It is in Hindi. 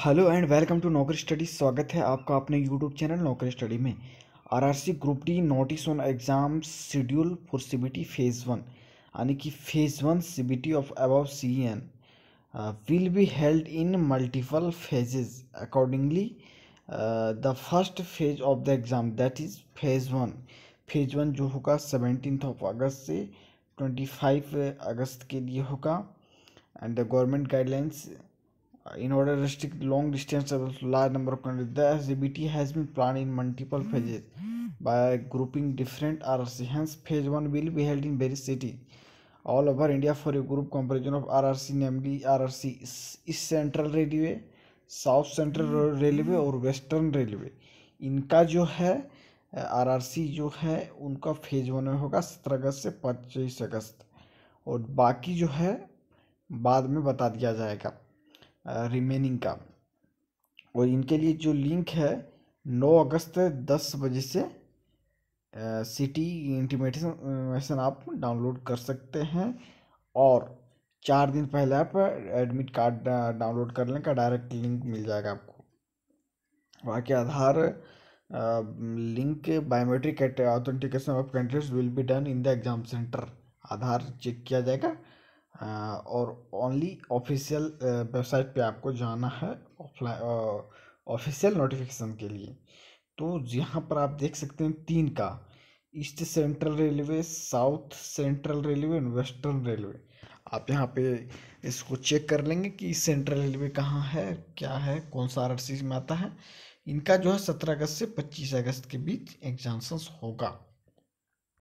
Hello and welcome to Naukri study स्वागत है आपका अपने यूट्यूब चैनल नौकरी स्टडी में RRC group D notice on exam schedule for CBT phase one यानी कि phase one CBT of above an will be held in multiple phases accordingly the first phase of the exam that is phase one phase one जो होगा सेवनटीन ऑफ अगस्त से ट्वेंटी फाइव अगस्त के लिए होगा and the government guidelines in order to restrict long distance distances large number of countries, the SGBT has been planned in multiple phases by grouping different RRC. Hence, phase one will be held in various cities all over India for a group comparison of RRC, namely RRC East Central Railway, South Central Railway or Western Railway. इनका जो है आरआरसी जो है उनका फेज वन में होगा सत्रह अगस्त से पच्चीस अगस्त और बाकी जो है बाद में बता दिया जाएगा रिमेनिंग का और इनके लिए जो लिंक है 9 अगस्त 10 बजे से सिटी इंटीमेटेशन आप डाउनलोड कर सकते हैं और चार दिन पहले आप एडमिट कार्ड डाउनलोड कर लें का डायरेक्ट लिंक मिल जाएगा आपको बाकी Aadhaar link biometric authentication of countries will be done in the exam centre Aadhaar check किया जाएगा और ओनली ऑफिशियल वेबसाइट पे आपको जाना है ऑफलाइन ऑफिशियल नोटिफिकेशन के लिए तो यहाँ पर आप देख सकते हैं तीन का East Central Railway South Central Railway and Western Railway आप यहाँ पे इसको चेक कर लेंगे कि सेंट्रल रेलवे कहाँ है क्या है कौन सा आर में आता है इनका जो है सत्रह अगस्त से पच्चीस अगस्त के बीच एग्जाम्सन्स होगा